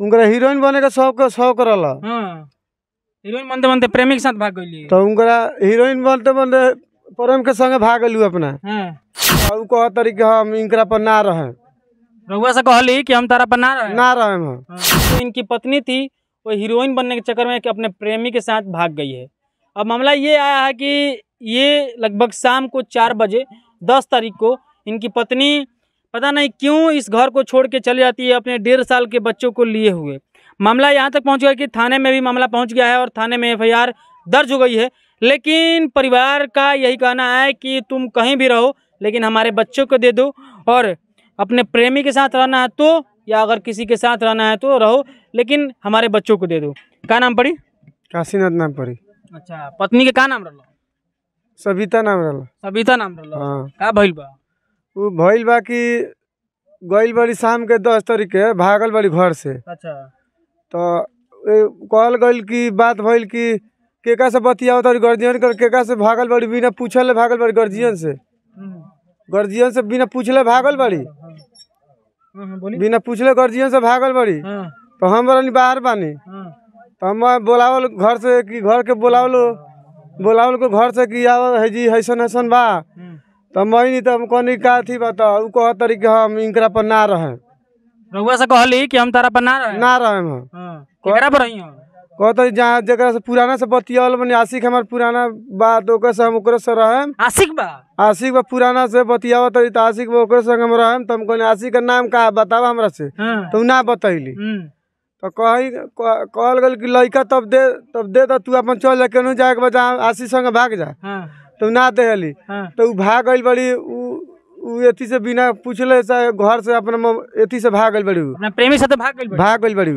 उनका हीरोइन बने का शौक शौक रहा हाँ। हीरोइन बनते बनते प्रेमी के साथ भाग गई तो उनका हीरोइन बनते बनते प्रेम के संग भाग गलू अपना हाँ। कह तरी तरीके हम इनका पर ना रहे रघुआ से ली कि हम तारा पर ना रहे ना रहे हम हाँ, तो इनकी पत्नी थी वो हीरोइन बनने के चक्कर में कि अपने प्रेमी के साथ भाग गई है अब मामला ये आया है कि ये लगभग शाम को चार बजे दस तारीख को इनकी पत्नी पता नहीं क्यों इस घर को छोड़ के चले जाती है अपने डेढ़ साल के बच्चों को लिए हुए मामला यहाँ तक पहुँच गया कि थाने में भी मामला पहुँच गया है और थाने में एफ दर्ज हो गई है लेकिन परिवार का यही कहना है कि तुम कहीं भी रहो लेकिन हमारे बच्चों को दे दो और अपने प्रेमी के साथ रहना है तो या अगर किसी के साथ रहना है तो रहो लेकिन हमारे बच्चों को दे दो क्या नाम पड़ी काशीनाथ नाम पड़ी अच्छा पत्नी के क्या नाम रहा सबिता नाम रहा सबिता नाम रहा हाँ। क्या भैल बा उ भइल बा कि गइल बड़ी शाम के दस तारीख के भागल बड़ी घर से अच्छा तो कहल गइल कि बात भइल कि केका से बतियाओ तारी गार्जियन कर केका से भागल बड़ी बिना पूछल भागल बड़ी गार्जियन से हम्म। गार्जियन से बिना पूछले भागल बड़ी हम्म, हम्म, बिना पूछले गार्जियन से भागल बड़ी तो हम बड़ी बाहर बानी तो हम बोलावल घर से कि घर के बोलावलो बोलावल को घर से कि आव है जी हैसन हैसन बा तो मैनी तो हम कहनी का अथी बताओ उ कह तरी कि हम इनकरा पर ना रहे रउआ से कहली कि हम तारा पर ना रहे ना रहे हम हाँ। केकरा पर रही हो कहत तो जहाँ जरा से पुराना से बतियाल बनी आशिक हमार पुराना बात ओकर से हम ओकरे से रहे आशिक बा आशिक बा पुराना से बतियावा तरी त तो आशिक बा ओकरे संग हम रहे त तो हम कहनी आशिक का नाम का बतावा हमरा से हाँ। तो ना बतैली हाँ। तो कही कहल गल कि लड़का तब दे तब दे त तू अपन चल जा केनहू जाए के बाद आशिक संग भाग जा तो ना दे हाँ। तो भाग गई बड़ी अथी से बिना पूछल घर से अपना अथी से भाग गई बड़ी प्रेमी से भाग गई भाग गई बड़ी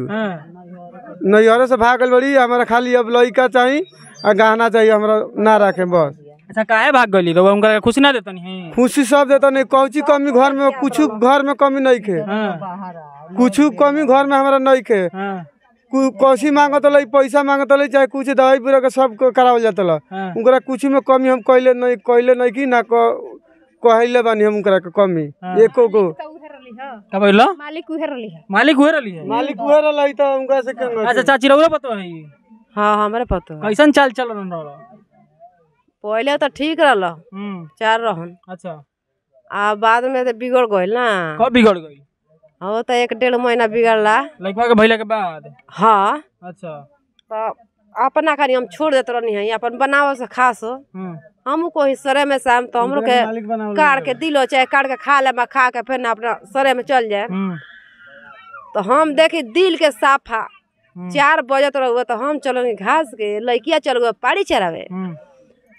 नैहरे से भाग गई बड़ी हमारा खाली अब लड़का चाहिए और गहना चाहिए हमारा ना रखे बस अच्छा काहे भाग गली तो उनका खुशी ना देता नहीं खुशी सब देता नहीं कौची कमी घर में कुछ घर में कमी नहीं खे हाँ। कुछ कमी घर में हमारा नहीं खे हाँ। कौशी मांगत रही पैसा मांगत रही चाहे कुछ दवाई पूरा के सब करावल जाता हाँ। उनका कुछ में कमी हम कैले नहीं कैले नहीं कि ना कहले बानी हम उनका कमी हाँ। एको को तो हाँ। का बोलो मालिक उहे रहली है हाँ। मालिक उहे रहली है मालिक उहे रहली त उनका से केंगे अच्छा चाची रउरा पतो है हां हमरे पतो कैसन चाल चलन रहल पहले तो ठीक रहल हम्म। चार रहन अच्छा आ बाद में तो बिगड़ गइल ना कब बिगड़ गइल हाँ तो एक डेढ़ महीना बिगड़ला लड़का के भैला के बाद हाँ अच्छा तो अपना खानी हम छोड़ देते रहनी है अपन बनाओ से खास हम हम्म। को ही सरे में शाम तो हम तो के काट के दिलो चाहे काट के खा ले खा के फिर अपना सरे में चल जाए हम्म। तो हम देखी दिल के साफा हम्म। चार बजे तो रहुआ तो हम चलो घास के लड़किया चल गए पारी चढ़ावे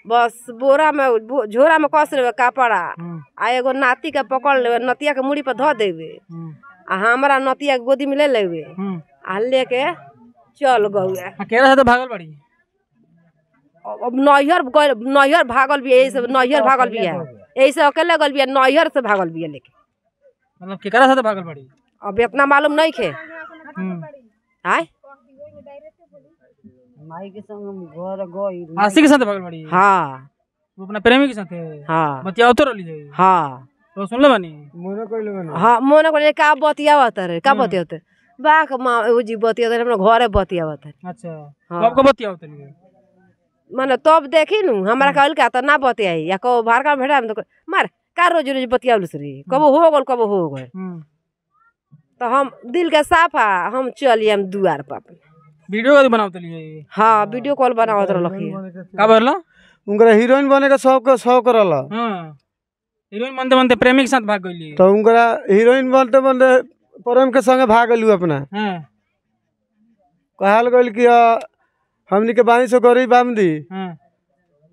बस बोरा में झोरा में कस लेवे कपड़ा आ एगो नाती के पकड़ लेवे नतिया के मुड़ी पर धो देवे हमारा नतिया गोदी में ले लेवे हम्म। आ लेके चल गए अकेला है तो भागल बड़ी अब नैहर नैहर भागल भी यही सब नैहर भागल भी है यही से अकेले गल भी नैहर से भागल भी है लेके मतलब केकरा से तो भागल बड़ी अब इतना मालूम नहीं खे हाय हम्म। माई के संग घर गई आसी के साथ भागल बड़ी हां वो अपना प्रेमी के साथ हां मतिया मतलब उतर रही हां तो सुन ले बानी मोना कोई ले बानी हाँ मोना कोई क्या बतिया बता रहे क्या हाँ। बतिया होते बाक माँ वो जी बतिया हमने हमरा घरे बतिया होता अच्छा हाँ। कब को बतिया होता रे माने अब देखी नु हमारा हाँ। कहल क्या था ना ही या को भार का भेड़ा हम तो मर क्या रोज रोज बतियाउलस रे हाँ। कब हो गोल कब हो गोल तो हम दिल के साफ है हम चलिए हम दुआर पाप वीडियो कॉल बनावत लिए हाँ वीडियो कॉल बनाओ बनावत रहलखी क्या बोला उनका हीरोइन बने का शौक शौक रहला हां हीरोइन बनते बनते प्रेमी के साथ भाग गई तो उनका हीरोइन बनते बनते प्रेम के संगे भाग गई अपना कहाल कहल गल कि हम के बानी से गरीब बाम दी हाँ।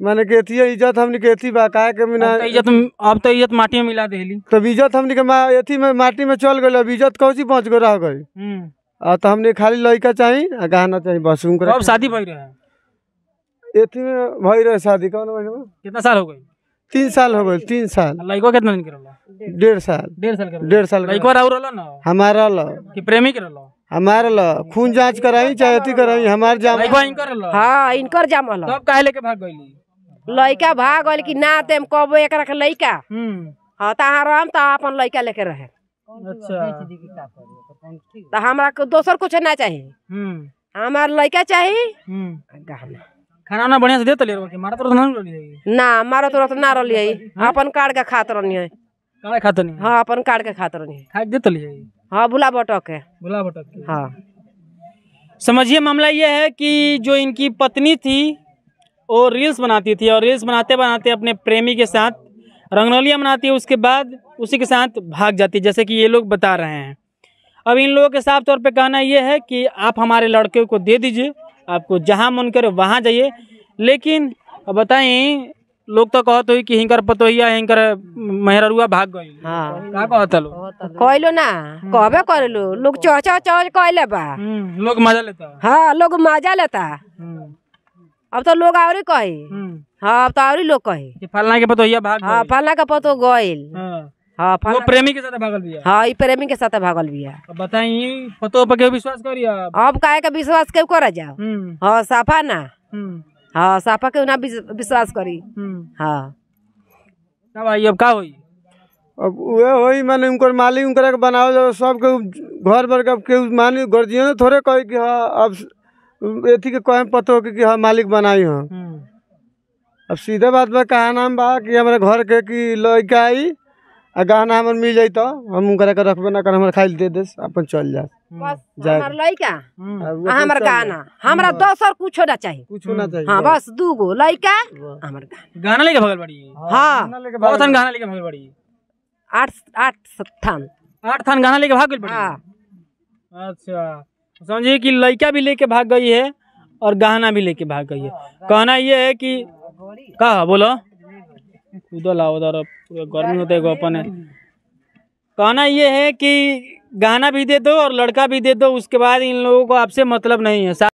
माने के एथी इज्जत हम के एथी बा काहे के बिना इज्जत अब तो इज्जत माटी में मिला देली तो इज्जत तो हम के मा एथी में माटी में चल गेल अब इज्जत कौची पहुंच गई रह गई हाँ। आ तो हमनी खाली लड़का चाहिए आ गहना चाहिए बस उनकर अब शादी भई रहे एथी में भई रहे शादी कौन महीने में कितना साल हो गई तीन साल हो गए तीन साल लड़को कितना दिन के डेढ़ साल डेढ़ साल डेढ़ साल लड़को ना हमारा लो कि प्रेमी के लो हमारा लो खून जांच कराई चाहे अति कराई हमार जाम इनकर हां इनकर जाम ल तब काहे लेके भाग गइली लइका भाग गइल कि ना तेम कब एक के लइका हम हम्म। हां त हां अपन लड़का लेके रहे अच्छा त हमरा दोसर कुछ ना चाहिए हमारे हम्म। लड़का चाहिए हम हम्म। खाना ना बढ़िया से देत तो ले रहो मारा तो ना ले ना मारा तो ना रह लिए अपन कार्ड का खात रहनी है कार्ड खात नहीं हां अपन कार्ड का खात रहनी है खाद देते तो ले हां बुला बटक है बुला बटक हां समझिए मामला यह है कि जो इनकी पत्नी थी वो रील्स बनाती थी और रील्स बनाते बनाते अपने प्रेमी के साथ रंगनौलियाँ बनाती है उसके बाद उसी के साथ भाग जाती है जैसे कि ये लोग बता रहे हैं अब इन लोगों के साफ तौर पे कहना यह है कि आप हमारे लड़के को दे दीजिए आपको जहाँ मन करे वहाँ जाइए लेकिन बताएं लोग तो कहते हुई कि हिंकर पतोहिया हिंकर मेहरुआ भाग गई हाँ का कहता लो कहलो ना कहबे लो लोग चौचा चौच ले बा हम्म, लोग मजा लेता हाँ लोग मजा लेता हम्म। अब तो लोग और कहे हम्म। हाँ अब तो और लोग कहे फलना के पतोहिया भाग हाँ फलना का पतो गइल हाँ। हाँ वो प्रेमी के साथ भागल भी है हाँ ये प्रेमी के साथ भागल भी है बताई पतो पर क्यों विश्वास करिए आप अब काहे का विश्वास क्यों करा जाओ हम्म। हाँ साफा ना हम्म। हाँ साफा क्यों ना विश्वास करी हम्म। हाँ भाई अब का हुई अब उहे होई मैंने उनको माली उनकर के बनावल जाओ सब के घर बर के के मानी गर्जियन थोड़े कहे कि हाँ अब एथी के कहे पतो के कि हाँ मालिक बनाई हां अब सीधे बात बा कहा नाम बा कि हमारे घर के कि लड़का आई आ गहना हमर मिल तो हम उनका के रखबे ना कर हमर खाइल दे दे अपन चल जा हम्म। बस हम्म। हमर लइका हम्म। हमर गाना हमरा दोसर और कुछो ना चाहिए कुछो ना चाहिए हां बस दू गो लइका हमर गाना गाना लेके भगल बड़ी हां बहुत थान गाना लेके भगल बड़ी आठ आठ थान आठ थान गाना लेके भाग गई बड़ी हां अच्छा समझिए कि लइका भी लेके भाग गई है और गहना भी लेके भाग गई है हाँ, कहना ये है कि कहा बोलो कूदो लाओ उधर गर्मी होता है गोपन है कहना ये है कि गाना भी दे दो और लड़का भी दे दो उसके बाद इन लोगों को आपसे मतलब नहीं है